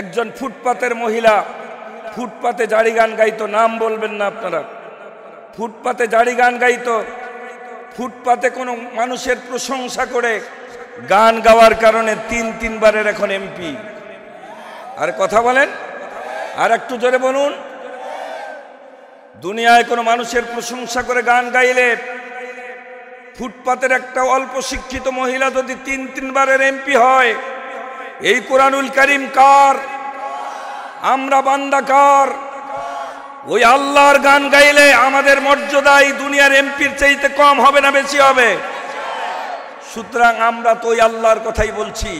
একজন ফুটপাতের মহিলা ফুটপাতে জাড়ি গান গাইতো নাম বলবেন না আপনারা ফুটপাতে জাড়ি গান গাইতো ফুটপাতে কোনো মানুষের প্রশংসা করে গান গাওয়ার কারণে তিন তিনবারের এখন এমপি আর কথা বলেন আর একটু জোরে বলুন দুনিয়ায় কোনো মানুষের প্রশংসা করে গান গাইলে ফুটপাতের একটা অল্প শিক্ষিত মহিলা যদি তিন তিনবারের এমপি হয় এই কোরআনুল করিম কার আমরা বান্দা কার ওই আল্লাহর গান গাইলে আমাদের মর্যাদা এই দুনিয়ার এমপির চাইতে কম হবে না বেশি হবে সুতরাং আমরা তো ওই আল্লাহর কথাই বলছি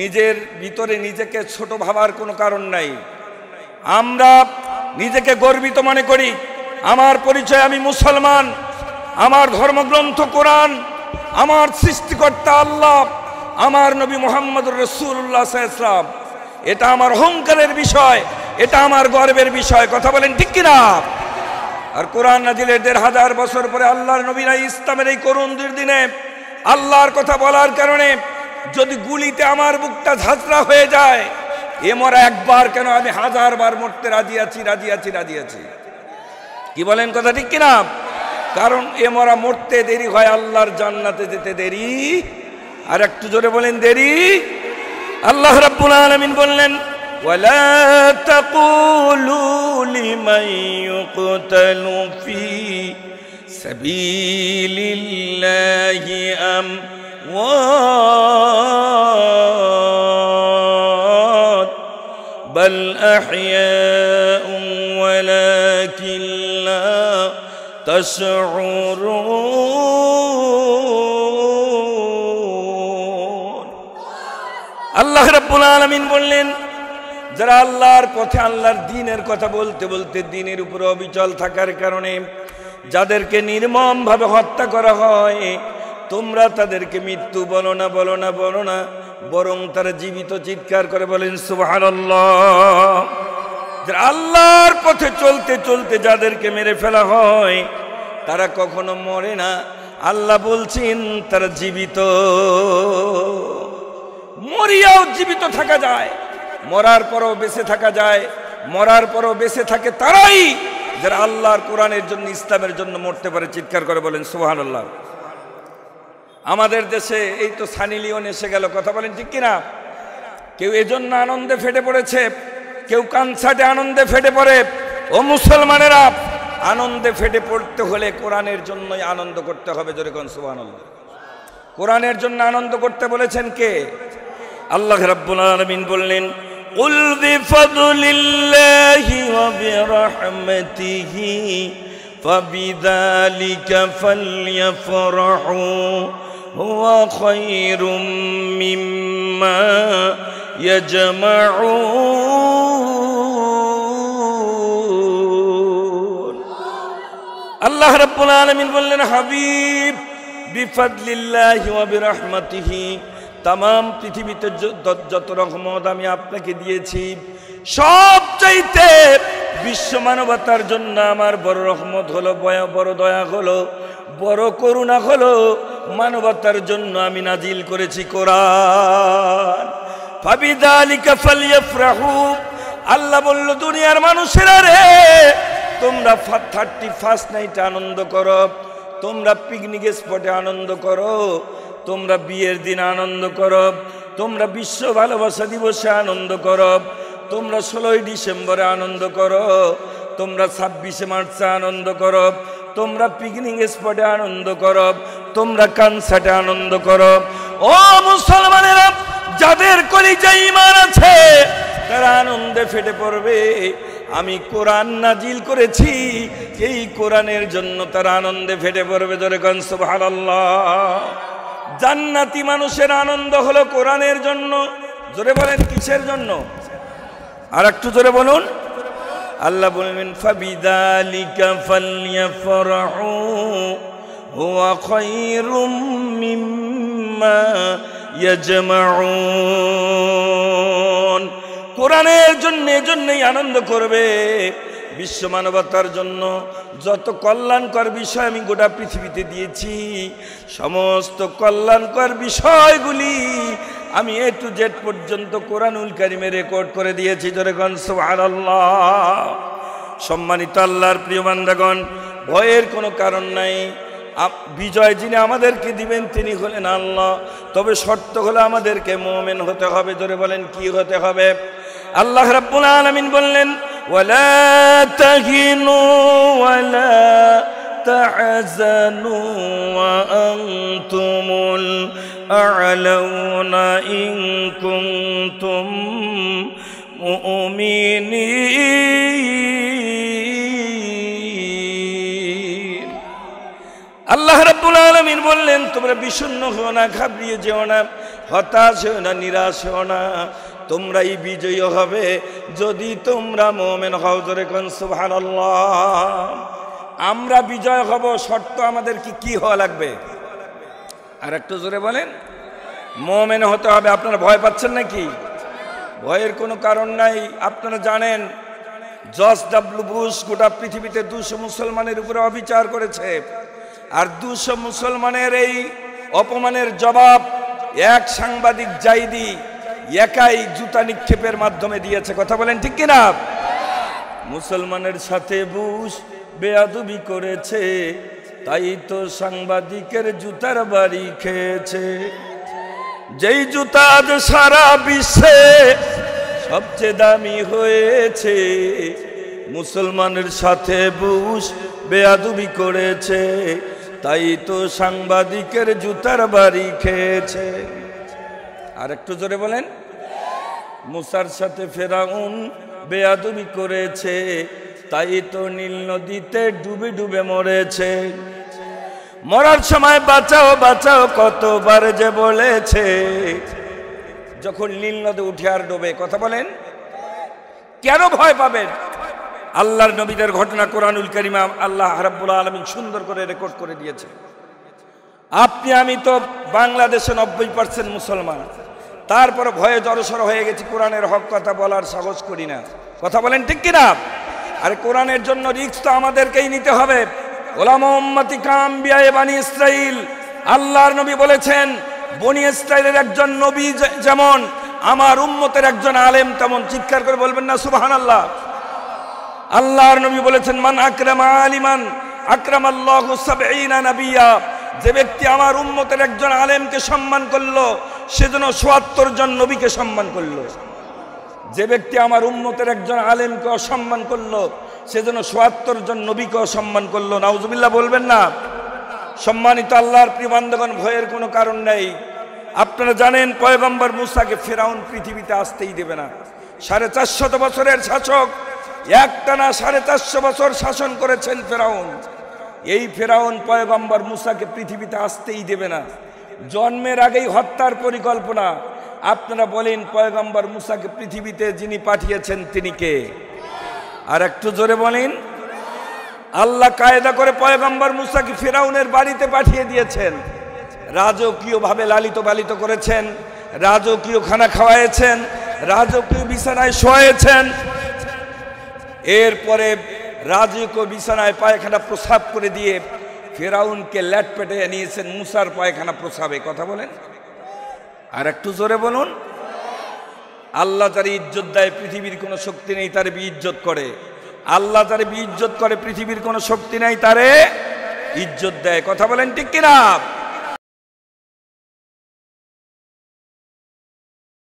নিজের ভিতরে নিজেকে ছোট ভাবার কোনো কারণ নাই আমরা নিজেকে গর্বিত মনে করি আমার পরিচয় আমি মুসলমান আমার ধর্মগ্রন্থ কোরআন আমার সৃষ্টিকর্তা আল্লাহ আমার নবী মোহাম্মদ রসুল্লাহ ইসলাম এটা আমার অহংকারের বিষয় এটা আমার গর্বের বিষয় কথা বলেন ঠিক কিনা আর কোরআন নাজিলের দেড় হাজার বছর পরে আল্লাহর নবীরা ইসলামের এই করুণ দিনে আল্লাহর কথা বলার কারণে যদি গুলিতে আমার বুকটা ঝাঁচরা হয়ে যায় এ মরা একবার কেন আমি হাজারবার মরতে রাজি আছি রাজি আছি রাজি আছি কি বলেন কথা ঠিক কিনা কারণ এ মরা মরতে দেরি হয় আল্লাহর জান্নাতে যেতে দেরি আর একটু জোরে বলেন দেরি আল্লাহ রাব্বুল আলামিন বললেন ولا تقولوا لمن يقتل في سبيل الله أموات بل أحياء ولكن لا تشعرون আল্লাহ রব্বুল আলমিন বললেন যারা আল্লাহর পথে আল্লাহর দিনের কথা বলতে বলতে দিনের উপর অবিচল থাকার কারণে যাদেরকে নির্মমভাবে হত্যা করা হয় তোমরা তাদেরকে মৃত্যু বলো না বলো না বলো না বরং তারা জীবিত চিৎকার করে বলেন যারা আল্লাহর পথে চলতে চলতে যাদেরকে মেরে ফেলা হয় তারা কখনো মরে না আল্লাহ বলছেন তারা জীবিত মরিয়াও জীবিত থাকা যায় মরার পরও বেঁচে থাকা যায় মরার পরও বেঁচে থাকে তারাই যারা আল্লাহর কোরআনের জন্য ইসলামের জন্য মরতে পারে চিৎকার করে বলেন সোহান আল্লাহ আমাদের দেশে এই তো সানি লিওন এসে গেল কথা বলেন ঠিক কিনা কেউ এজন্য আনন্দে ফেটে পড়েছে কেউ কানসাটে আনন্দে ফেটে পড়ে ও মুসলমানেরা আনন্দে ফেটে পড়তে হলে কোরআনের জন্যই আনন্দ করতে হবে যেরকম আল্লাহ কোরআনের জন্য আনন্দ করতে বলেছেন কে الله رب العالمين بولين قل بفضل الله وبرحمته فبذلك فليفرحوا هو خير مما يجمعون الله رب العالمين بولين حبيب بفضل الله وبرحمته তাম পৃথিবীতে যত রকমত আমি আপনাকে দিয়েছি সব চাইতে বিশ্ব মানবতার জন্য আমার বড় রহমত হলো বড় দয়া হলো বড় করুণা হলো মানবতার জন্য আমি নাজিল করেছি কোরআন আল্লাহ বলল দুনিয়ার মানুষেরা রে তোমরা থার্টি ফার্স্ট নাইটে আনন্দ করো তোমরা পিকনিক স্পটে আনন্দ করো তোমরা বিয়ের দিন আনন্দ কর তোমরা বিশ্ব ভালোবাসা দিবসে আনন্দ কর তোমরা ষোলোই ডিসেম্বরে আনন্দ কর তোমরা ছাব্বিশে মার্চে আনন্দ কর তোমরা পিকনিক স্পটে আনন্দ কর তোমরা কানসাটে আনন্দ কর ও মুসলমানেরা যাদের কলিজায় ইমান আছে তারা আনন্দে ফেটে পড়বে আমি কোরআন নাজিল করেছি এই কোরআনের জন্য তারা আনন্দে ফেটে পড়বে ধরে কনসুব হালাল্লাহ জান্নাতি মানুষের আনন্দ হলো কোরআনের জন্য জোরে বলেন কিসের জন্য আর একটু জোরে বলুন আল্লাহ বলবেন ফাবিদালিকা ফালিয়া ফরাহু হুয়া খায়রুম মিম্মা ইয়াজমাউন কোরআনের জন্য এজন্যই আনন্দ করবে বিশ্ব মানবতার জন্য যত কল্যাণকর বিষয় আমি গোটা পৃথিবীতে দিয়েছি সমস্ত কল্যাণকর বিষয়গুলি আমি এ টু জেড পর্যন্ত কোরআনুল কারিমে রেকর্ড করে দিয়েছি জোরেগণ সুবহানাল্লাহ সম্মানিত আল্লাহর প্রিয় মান্দাগণ ভয়ের কোনো কারণ নাই বিজয় যিনি আমাদেরকে দিবেন তিনি হলেন আল্লাহ তবে শর্ত হলে আমাদেরকে মোমেন হতে হবে ধরে বলেন কি হতে হবে আল্লাহ রাব্বুল আলমিন বললেন ولا تهنوا ولا تحزنوا وأنتم الأعلون إن كنتم মুমিনিন আল্লাহ রাব্বুল আলামিন বললেন তোমরা বিষণ্ণ হও না ঘাবড়িয়ে যেও না হতাশ হও না নিরাশ হও না তোমরাই বিজয়ী হবে যদি তোমরা মোমেন হও জোরে কন আমরা বিজয় হব শর্ত আমাদের কি কি হওয়া লাগবে আর একটু জোরে বলেন মোমেন হতে হবে আপনারা ভয় পাচ্ছেন নাকি ভয়ের কোনো কারণ নাই আপনারা জানেন জস ডাব্লু বুশ গোটা পৃথিবীতে দুশো মুসলমানের উপরে অবিচার করেছে আর দুশো মুসলমানের এই অপমানের জবাব এক সাংবাদিক জাইদি একাই জুতা নিক্ষেপের মাধ্যমে দিয়েছে কথা বলেন ঠিক কিনা মুসলমানের সাথে বুশ বেয়াদুবি করেছে তাই তো সাংবাদিকের জুতার বাড়ি খেয়েছে যেই জুতা আজ সারা বিশ্বে সবচেয়ে দামি হয়েছে মুসলমানের সাথে বুশ বেয়াদুবি করেছে তাই তো সাংবাদিকের জুতার বাড়ি খেয়েছে আর একটু জোরে বলেন মুসার সাথে ফেরাউন বেয়াদুবি করেছে তাই তো নীল নদীতে ডুবে ডুবে মরেছে মরার সময় বাঁচাও বাঁচাও কতবার যে বলেছে যখন নীল নদী উঠে আর ডোবে কথা বলেন কেন ভয় পাবেন আল্লাহর নবীদের ঘটনা কোরআনুল করিমা আল্লাহ হারাবুল আলমী সুন্দর করে রেকর্ড করে দিয়েছে আপনি আমি তো বাংলাদেশে নব্বই পার্সেন্ট মুসলমান তারপরে ভয়ে জড়সড় হয়ে গেছি কোরআনের হক কথা বলার সাহস করি না কথা বলেন ঠিক কিনা আর কোরআনের জন্য রিক্স তো আমাদেরকেই নিতে হবে মোহাম্মতি কাম বিয়ানি ইসরাইল আল্লাহর নবী বলেছেন বনি ইসরাইলের একজন নবী যেমন আমার উম্মতের একজন আলেম তেমন চিৎকার করে বলবেন না সুবাহান আল্লাহ আল্লাহর নবী বলেছেন মান আকরাম আলিমান আকরাম আল্লাহ নবিয়া যে ব্যক্তি আমার উন্মতের একজন আলেমকে সম্মান করলো সে যেন সোয়াত্তর জন নবীকে সম্মান করলো যে ব্যক্তি আমার উন্মতের একজন আলেমকে অসম্মান করলো সে যেন সোয়াত্তর জন নবীকে অসম্মান করলো নাউজুবিল্লা বলবেন না সম্মানিত আল্লাহর প্রিবান্ধগণ ভয়ের কোনো কারণ নেই আপনারা জানেন পয়গম্বর মুসাকে ফেরাউন পৃথিবীতে আসতেই দেবে না সাড়ে চারশত বছরের শাসক একটানা সাড়ে চারশো বছর শাসন করেছেন ফেরাউন এই ফেরাউন পয়গম্বর মুসাকে পৃথিবীতে আসতেই দেবে না জন্মের আগেই হত্যার পরিকল্পনা আপনারা বলেন পয়গম্বর মুসাকে পৃথিবীতে যিনি পাঠিয়েছেন তিনি কে আর একটু জোরে বলেন আল্লাহ কায়দা করে পয়গম্বর মুসাকে ফেরাউনের বাড়িতে পাঠিয়ে দিয়েছেন রাজকীয়ভাবে লালিত বালিত করেছেন রাজকীয় খানা খাওয়াইছেন রাজকীয় বিছানায় শোয়াইছেন এরপরে রাজুকে বিছানায় পায়খানা প্রসাব করে দিয়ে ফেরাউনকে ল্যাট পেটে নিয়েছেন মুসার পায়খানা প্রসাবে কথা বলেন আর একটু জোরে বলুন আল্লাহ তার ইজ্জত দেয় পৃথিবীর কোনো শক্তি নেই তার ইজ্জত করে আল্লাহ তার ইজ্জত করে পৃথিবীর কোনো শক্তি নেই তারে ইজ্জত দেয় কথা বলেন ঠিক কিনা